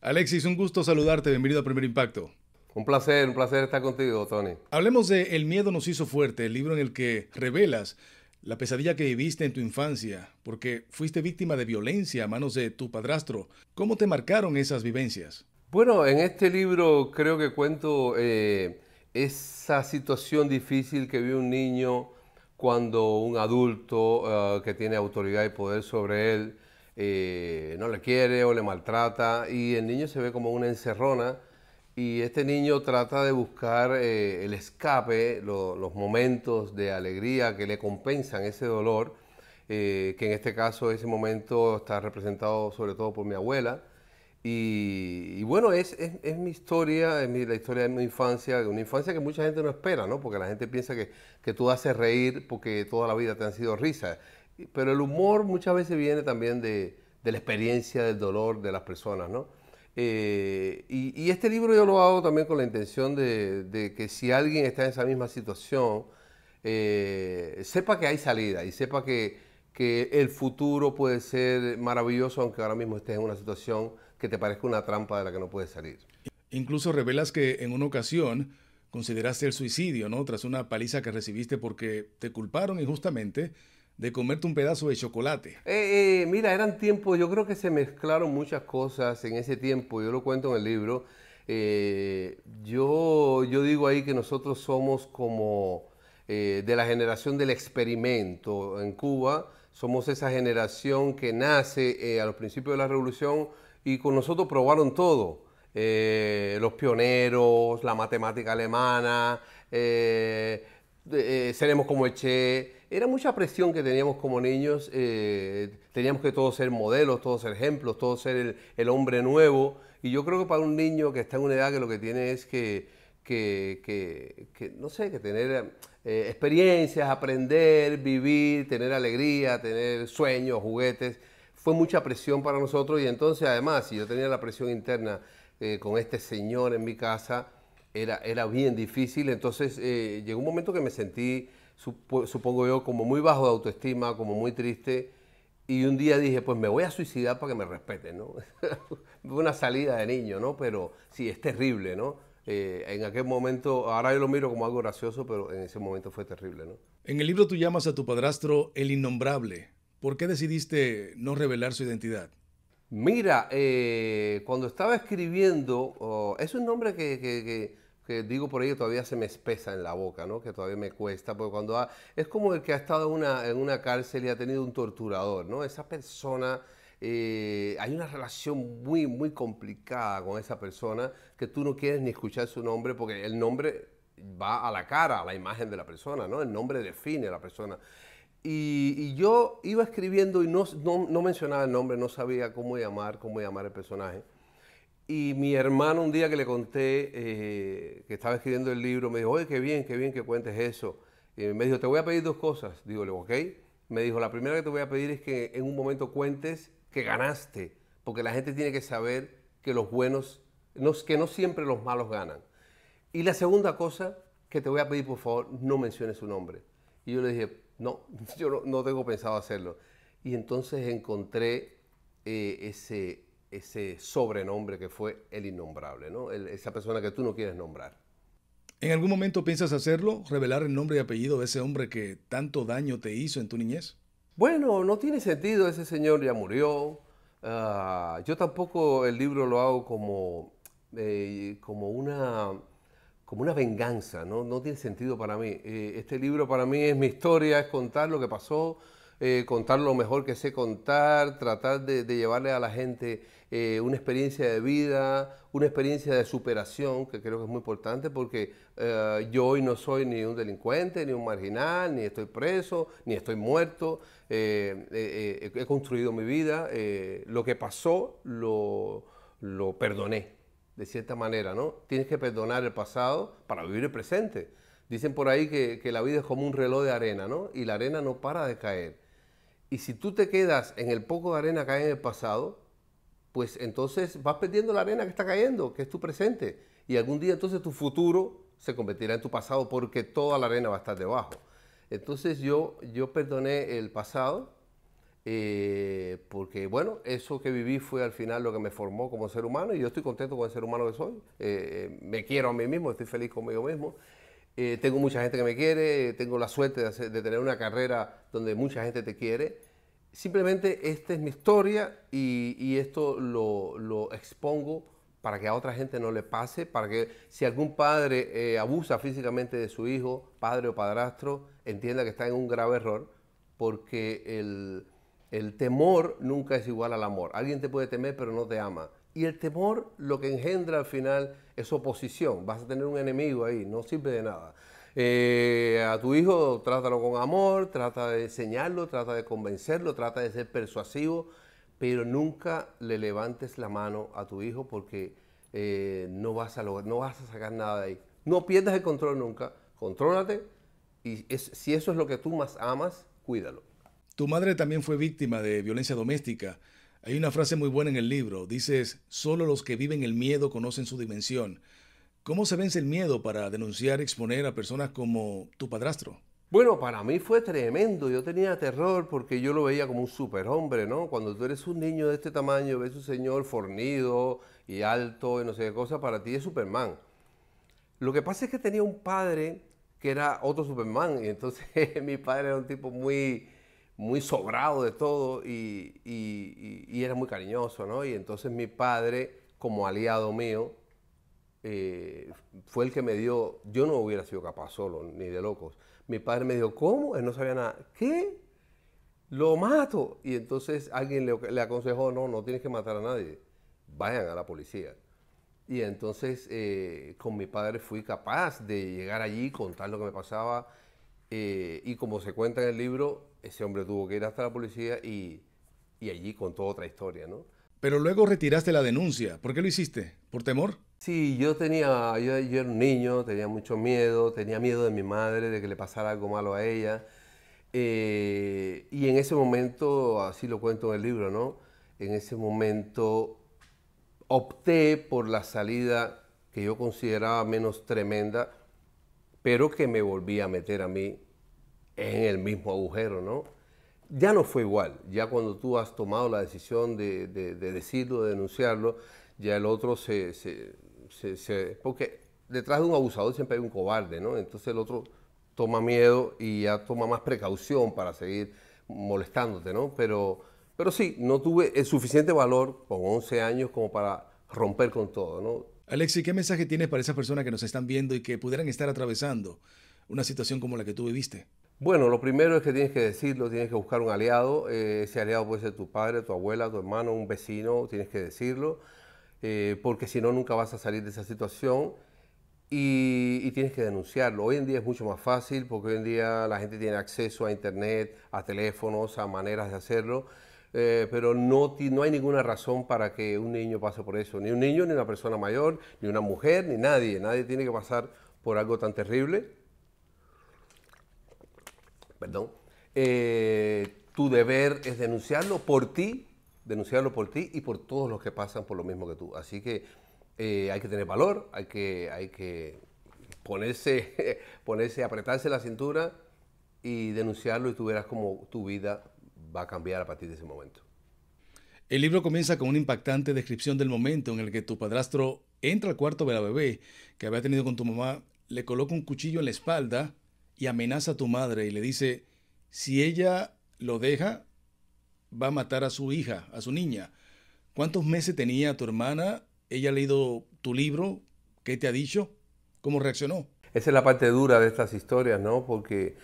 Alexis, un gusto saludarte. Bienvenido a Primer Impacto. Un placer, un placer estar contigo, Tony. Hablemos de El miedo nos hizo fuerte, el libro en el que revelas la pesadilla que viviste en tu infancia, porque fuiste víctima de violencia a manos de tu padrastro. ¿Cómo te marcaron esas vivencias? Bueno, en este libro creo que cuento eh, esa situación difícil que vive un niño cuando un adulto eh, que tiene autoridad y poder sobre él eh, no le quiere o le maltrata y el niño se ve como una encerrona y este niño trata de buscar eh, el escape, los momentos de alegría que le compensan ese dolor, eh, que en este caso ese momento está representado sobre todo por mi abuela. Y, bueno, es, mi historia, es la historia de mi infancia, una infancia que mucha gente no espera, ¿no? Porque la gente piensa que, que tú haces reír porque toda la vida te han sido risas. Pero el humor muchas veces viene también de, la experiencia, del dolor de las personas, ¿no? Eh, y, este libro yo lo hago también con la intención de, que si alguien está en esa misma situación, eh, sepa que hay salida y sepa que, el futuro puede ser maravilloso, aunque ahora mismo estés en una situación que te parezca una trampa de la que no puedes salir. Incluso revelas que en una ocasión consideraste el suicidio, ¿no? Tras una paliza que recibiste porque te culparon injustamente de comerte un pedazo de chocolate. Eh, eh, mira, eran tiempos, yo creo que se mezclaron muchas cosas en ese tiempo, yo lo cuento en el libro. Eh, yo, yo digo ahí que nosotros somos como de la generación del experimento en Cuba, somos esa generación que nace a los principios de la revolución y con nosotros probaron todo. los pioneros, la matemática alemana, seremos como Eche, era mucha presión que teníamos como niños, eh, teníamos que todos ser modelos, todos ser ejemplos, todos ser el, hombre nuevo. Y yo creo que para un niño que está en una edad que lo que tiene es que, no sé, que tener eh, experiencias, aprender, vivir, tener alegría, tener sueños, juguetes, fue mucha presión para nosotros. Y entonces además, si yo tenía la presión interna eh, con este señor en mi casa, era, era bien difícil. Entonces llegó un momento que me sentí supongo yo, como muy bajo de autoestima, como muy triste. Y un día dije, pues me voy a suicidar para que me respeten, ¿no? Una salida de niño, ¿no? Pero sí, es terrible, ¿no? Eh, en aquel momento, ahora yo lo miro como algo gracioso, pero en ese momento fue terrible, ¿no? En el libro tú llamas a tu padrastro el innombrable. ¿Por qué decidiste no revelar su identidad? Mira, eh, cuando estaba escribiendo, oh, es un nombre que que digo por ello todavía se me espesa en la boca, ¿no? que todavía me cuesta, porque cuando es como el que ha estado en una cárcel y ha tenido un torturador, ¿no? esa persona, eh, hay una relación muy, muy complicada con esa persona que tú no quieres ni escuchar su nombre porque el nombre va a la cara, a la imagen de la persona, ¿no? el nombre define a la persona. Y, yo iba escribiendo y no, no, no mencionaba el nombre, no sabía cómo llamar, cómo llamar el personaje. Y mi hermano un día que le conté eh, que estaba escribiendo el libro, me dijo, oye, qué bien, qué bien que cuentes eso. Y me dijo, te voy a pedir dos cosas. Digo, ok. Me dijo, la primera que te voy a pedir es que en un momento cuentes que ganaste, porque la gente tiene que saber que los buenos, no, que no siempre los malos ganan. Y la segunda cosa que te voy a pedir, por favor, no menciones su nombre. Y yo le dije, no, yo no, tengo pensado hacerlo. Y entonces encontré eh, ese, ese sobrenombre que fue el innombrable, ¿no? esa persona que tú no quieres nombrar. ¿En algún momento piensas hacerlo? ¿Revelar el nombre y apellido de ese hombre que tanto daño te hizo en tu niñez? Bueno, no tiene sentido, ese señor ya murió. Ah, yo tampoco el libro lo hago como, eh, como, una, como una venganza, ¿no? tiene sentido para mí. Eh, este libro para mí es mi historia, es contar lo que pasó, eh, contar lo mejor que sé contar, tratar de, llevarle a la gente eh, una experiencia de vida, una experiencia de superación, que creo que es muy importante porque eh, yo hoy no soy ni un delincuente, ni un marginal, ni estoy preso, ni estoy muerto. he construido mi vida, lo que pasó lo, lo perdoné, de cierta manera, ¿no? Tienes que perdonar el pasado para vivir el presente. Dicen por ahí que, que, la vida es como un reloj de arena, ¿no? Y la arena no para de caer. Y si tú te quedas en el poco de arena que hay en el pasado, pues entonces vas perdiendo la arena que está cayendo, que es tu presente. Y algún día entonces tu futuro se convertirá en tu pasado porque toda la arena va a estar debajo. Entonces yo, yo perdoné el pasado eh, porque, bueno, eso que viví fue al final lo que me formó como ser humano y yo estoy contento con el ser humano que soy. Eh, eh, me quiero a mí mismo, estoy feliz conmigo mismo eh, tengo mucha gente que me quiere, tengo la suerte de, tener una carrera donde mucha gente te quiere. Simplemente esta es mi historia y, esto lo, expongo para que a otra gente no le pase, para que si algún padre eh, abusa físicamente de su hijo, padre o padrastro, entienda que está en un grave error, porque el temor nunca es igual al amor. Alguien te puede temer pero no te ama. Y el temor lo que engendra al final es oposición. Vas a tener un enemigo ahí, no sirve de nada. Eh, a tu hijo trátalo con amor, trata de enseñarlo, trata de convencerlo, trata de ser persuasivo, pero nunca le levantes la mano a tu hijo porque eh, no, vas a lograr, no vas a sacar nada de ahí. No pierdas el control nunca, contrólate y si eso es lo que tú más amas, cuídalo. Tu madre también fue víctima de violencia doméstica. Hay una frase muy buena en el libro. Dices, solo los que viven el miedo conocen su dimensión. ¿Cómo se vence el miedo para denunciar, exponer a personas como tu padrastro? Bueno, para mí fue tremendo. Yo tenía terror porque yo lo veía como un superhombre, ¿no? Cuando tú eres un niño de este tamaño, ves un señor fornido y alto y no sé qué cosa, para ti es Superman. Lo que pasa es que tenía un padre que era otro Superman y entonces mi padre era un tipo muy, muy sobrado de todo y, era muy cariñoso, ¿no? Y entonces mi padre, como aliado mío, eh, fue el que me dio, yo no hubiera sido capaz solo, ni de locos. Mi padre me dijo, ¿cómo? Él no sabía nada. ¿Qué? Lo mato. Y entonces alguien le, aconsejó, no, no tienes que matar a nadie, vayan a la policía. Y entonces eh, con mi padre fui capaz de llegar allí, contar lo que me pasaba. Eh, y como se cuenta en el libro, ese hombre tuvo que ir hasta la policía y, allí contó otra historia, ¿no? Pero luego retiraste la denuncia. ¿Por qué lo hiciste? ¿Por temor? Sí, yo tenía, yo, era un niño, tenía mucho miedo, tenía miedo de mi madre, de que le pasara algo malo a ella. Eh, y en ese momento, así lo cuento en el libro, ¿no? En ese momento opté por la salida que yo consideraba menos tremenda, pero que me volvía a meter a mí en el mismo agujero, ¿no? Ya no fue igual, ya cuando tú has tomado la decisión de, de decirlo, de denunciarlo, ya el otro se, se, se, Porque detrás de un abusador siempre hay un cobarde, ¿no? Entonces el otro toma miedo y ya toma más precaución para seguir molestándote, ¿no? Pero, pero sí, no tuve el suficiente valor con 11 años como para romper con todo, ¿no? Alexi, ¿qué mensaje tienes para esas personas que nos están viendo y que pudieran estar atravesando una situación como la que tú viviste? Bueno, lo primero es que tienes que decirlo, tienes que buscar un aliado. Eh, ese aliado puede ser tu padre, tu abuela, tu hermano, un vecino, tienes que decirlo, eh, porque si no, nunca vas a salir de esa situación y, tienes que denunciarlo. Hoy en día es mucho más fácil porque hoy en día la gente tiene acceso a internet, a teléfonos, a maneras de hacerlo, eh, pero no, no hay ninguna razón para que un niño pase por eso. Ni un niño, ni una persona mayor, ni una mujer, ni nadie. Nadie tiene que pasar por algo tan terrible perdón, eh, tu deber es denunciarlo por ti, denunciarlo por ti y por todos los que pasan por lo mismo que tú. Así que eh, hay que tener valor, hay que, hay que ponerse, ponerse, apretarse la cintura y denunciarlo y tú verás cómo tu vida va a cambiar a partir de ese momento. El libro comienza con una impactante descripción del momento en el que tu padrastro entra al cuarto de la bebé que había tenido con tu mamá, le coloca un cuchillo en la espalda, y amenaza a tu madre y le dice, si ella lo deja, va a matar a su hija, a su niña. ¿Cuántos meses tenía tu hermana? ¿Ella ha leído tu libro? ¿Qué te ha dicho? ¿Cómo reaccionó? Esa es la parte dura de estas historias, ¿no? Porque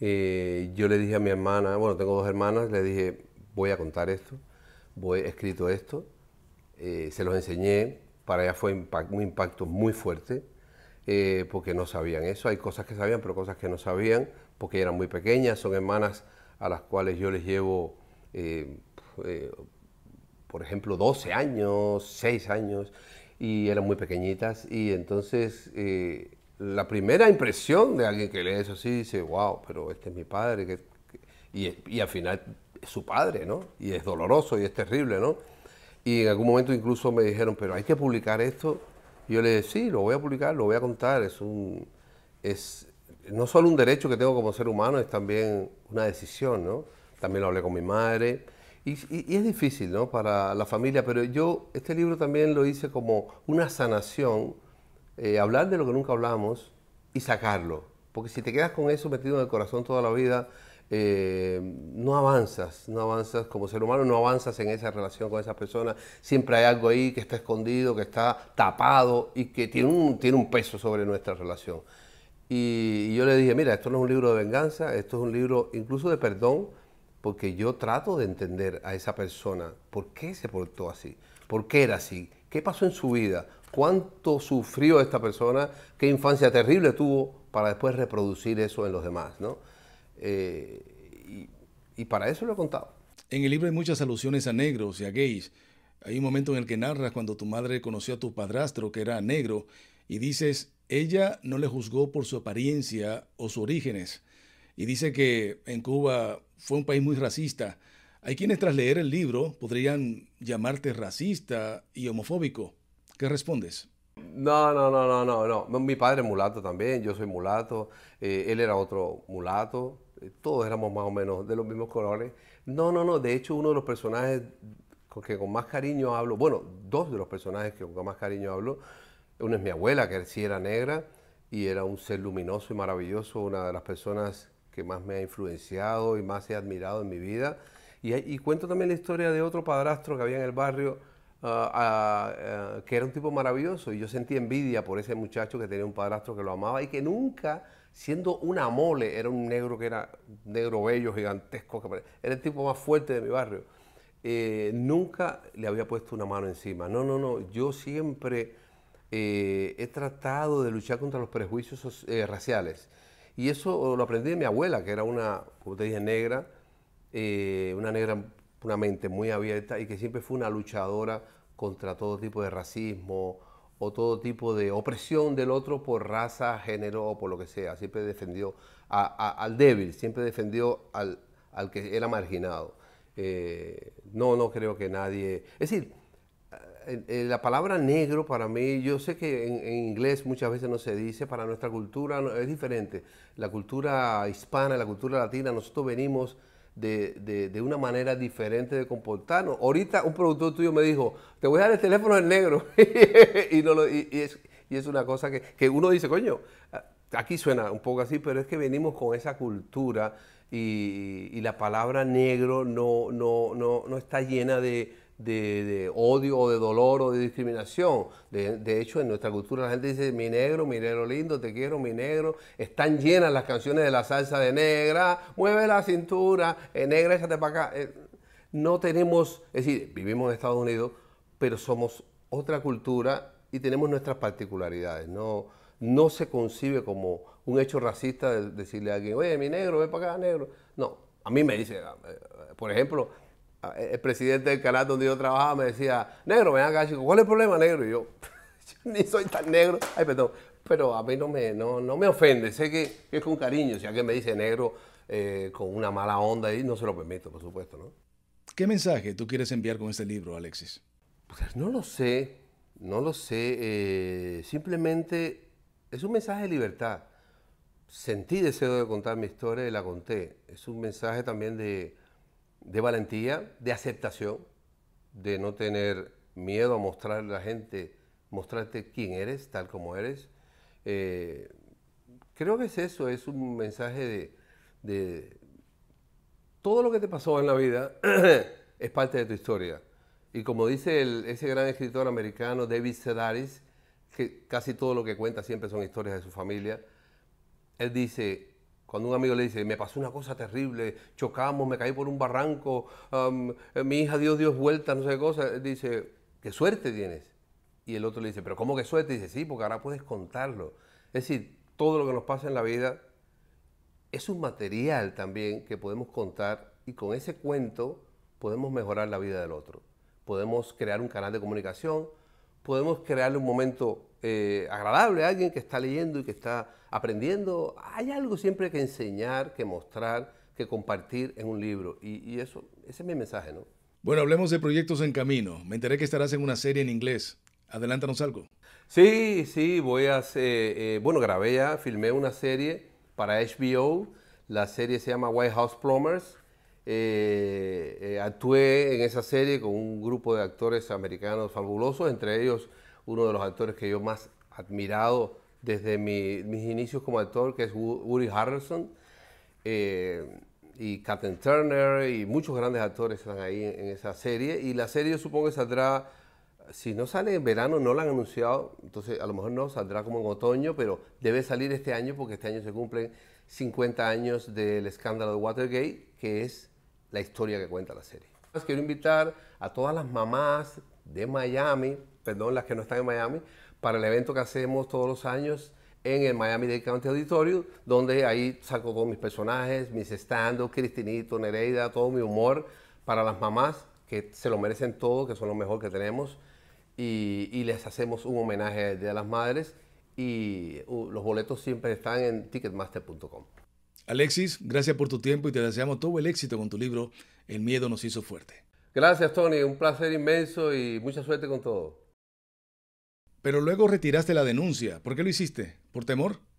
eh, yo le dije a mi hermana, bueno, tengo dos hermanas, le dije, voy a contar esto, voy, he escrito esto, eh, se los enseñé, para ella fue un impacto muy fuerte eh, porque no sabían eso. Hay cosas que sabían, pero cosas que no sabían, porque eran muy pequeñas. Son hermanas a las cuales yo les llevo, eh, eh, por ejemplo, 12 años, 6 años, y eran muy pequeñitas. Y entonces la primera impresión de alguien que lee eso así dice, wow, pero este es mi padre. Y, y al final es su padre, ¿no? Y es doloroso y es terrible, ¿no? Y en algún momento incluso me dijeron, pero hay que publicar esto yo le dije, sí, lo voy a publicar, lo voy a contar. Es, un, es no solo un derecho que tengo como ser humano, es también una decisión, ¿no? También lo hablé con mi madre. Y, es difícil, ¿no? Para la familia, pero yo este libro también lo hice como una sanación, eh, hablar de lo que nunca hablamos y sacarlo. Porque si te quedas con eso metido en el corazón toda la vida, eh, no avanzas, no avanzas como ser humano, no avanzas en esa relación con esa persona. Siempre hay algo ahí que está escondido, que está tapado y que tiene un, tiene un peso sobre nuestra relación. Y, y yo le dije, mira, esto no es un libro de venganza, esto es un libro incluso de perdón, porque yo trato de entender a esa persona por qué se portó así, por qué era así, qué pasó en su vida, cuánto sufrió esta persona, qué infancia terrible tuvo para después reproducir eso en los demás, ¿no? Eh, y, para eso lo he contado. En el libro hay muchas alusiones a negros y a gays. Hay un momento en el que narras cuando tu madre conoció a tu padrastro, que era negro, y dices, ella no le juzgó por su apariencia o sus orígenes. Y dice que en Cuba fue un país muy racista. Hay quienes tras leer el libro podrían llamarte racista y homofóbico. ¿Qué respondes? No, no, no, no, no, no. Mi padre es mulato también, yo soy mulato, eh, él era otro mulato, todos éramos más o menos de los mismos colores. No, no, no, de hecho uno de los personajes con que con más cariño hablo, bueno, dos de los personajes que con más cariño hablo, uno es mi abuela, que sí era negra y era un ser luminoso y maravilloso, una de las personas que más me ha influenciado y más he admirado en mi vida. y cuento también la historia de otro padrastro que había en el barrio, que era un tipo maravilloso y yo sentí envidia por ese muchacho que tenía un padrastro que lo amaba y que nunca, siendo una mole, era un negro que era negro bello, gigantesco, que era el tipo más fuerte de mi barrio. Eh, nunca le había puesto una mano encima. No, no, no, yo siempre eh, he tratado de luchar contra los prejuicios eh, raciales. Y eso lo aprendí de mi abuela, que era una, como te dije, negra, una negra una mente muy abierta y que siempre fue una luchadora contra todo tipo de racismo o todo tipo de opresión del otro por raza, género o por lo que sea. Siempre defendió al débil, siempre defendió al, al que era marginado. Eh, no, no creo que nadie... Es decir, eh, la palabra negro para mí, yo sé que en, en, inglés muchas veces no se dice, para nuestra cultura es diferente. La cultura hispana, la cultura latina, nosotros venimos de, una manera diferente de comportarnos. Ahorita un productor tuyo me dijo, te voy a dar el teléfono en negro. y, es, una cosa que, uno dice, coño, aquí suena un poco así, pero es que venimos con esa cultura y, la palabra negro no, no, no está llena de, de, odio o de dolor o de discriminación. De, hecho, en nuestra cultura la gente dice, mi negro, mi negro lindo, te quiero, mi negro. Están llenas las canciones de la salsa de negra, mueve la cintura, eh, negra, échate para acá. Eh, no tenemos, es decir, vivimos en Estados Unidos, pero somos otra cultura y tenemos nuestras particularidades. No, no se concibe como un hecho racista decirle a alguien, oye, mi negro, ve para acá, negro. No, a mí me dice, eh, por ejemplo, el presidente del canal donde yo trabajaba me decía, negro, ven acá, chico, ¿cuál es el problema, negro? Y yo, yo ni soy tan negro, ay, perdón, pero a mí no me, no, no me ofende, sé que, es con cariño, si alguien me dice negro eh, con una mala onda ahí, no se lo permito, por supuesto, ¿no? ¿Qué mensaje tú quieres enviar con este libro, Alexis? Pues no lo sé, no lo sé, eh, simplemente es un mensaje de libertad. Sentí deseo de contar mi historia y la conté. Es un mensaje también de, de valentía, de aceptación, de no tener miedo a mostrar a la gente, mostrarte quién eres, tal como eres. Eh, creo que es eso, es un mensaje de, todo lo que te pasó en la vida es parte de tu historia. Y como dice ese gran escritor americano David Sedaris, que casi todo lo que cuenta siempre son historias de su familia, él dice, cuando un amigo le dice, me pasó una cosa terrible, chocamos, me caí por un barranco, eh, mi hija Dios Dios vuelta, no sé qué cosa, dice, qué suerte tienes. Y el otro le dice, pero ¿cómo que suerte? Y dice, sí, porque ahora puedes contarlo. Es decir, todo lo que nos pasa en la vida es un material también que podemos contar y con ese cuento podemos mejorar la vida del otro. Podemos crear un canal de comunicación, podemos crearle un momento eh, agradable a alguien que está leyendo y que está aprendiendo, hay algo siempre que enseñar, que mostrar, que compartir en un libro. Y, eso, ese es mi mensaje, ¿no? Bueno, hablemos de proyectos en camino. Me enteré que estarás en una serie en inglés. Adelántanos algo. Sí, sí, voy a hacer, eh, eh, bueno, grabé ya, filmé una serie para HBO. La serie se llama White House Plumbers. Eh, actué en esa serie con un grupo de actores americanos fabulosos, entre ellos uno de los actores que yo más admirado desde mis inicios como actor, que es Woody Harrelson, eh, y Catherine Turner, y muchos grandes actores están ahí en, esa serie. Y la serie supongo que saldrá, si no sale en verano, no la han anunciado, entonces a lo mejor no, saldrá como en otoño, pero debe salir este año porque este año se cumplen 50 años del escándalo de Watergate, que es la historia que cuenta la serie. Quiero invitar a todas las mamás de Miami, perdón, las que no están en Miami, para el evento que hacemos todos los años en el Miami-Dade County Auditorium, donde ahí saco todos mis personajes, mis stand Cristinito, Nereida, todo mi humor para las mamás, que se lo merecen todo, que son lo mejor que tenemos, y, les hacemos un homenaje de las Madres, y uh, los boletos siempre están en ticketmaster.com. Alexis, gracias por tu tiempo y te deseamos todo el éxito con tu libro El miedo nos hizo fuerte. Gracias, Tony, un placer inmenso y mucha suerte con todo. Pero luego retiraste la denuncia. ¿Por qué lo hiciste? ¿Por temor?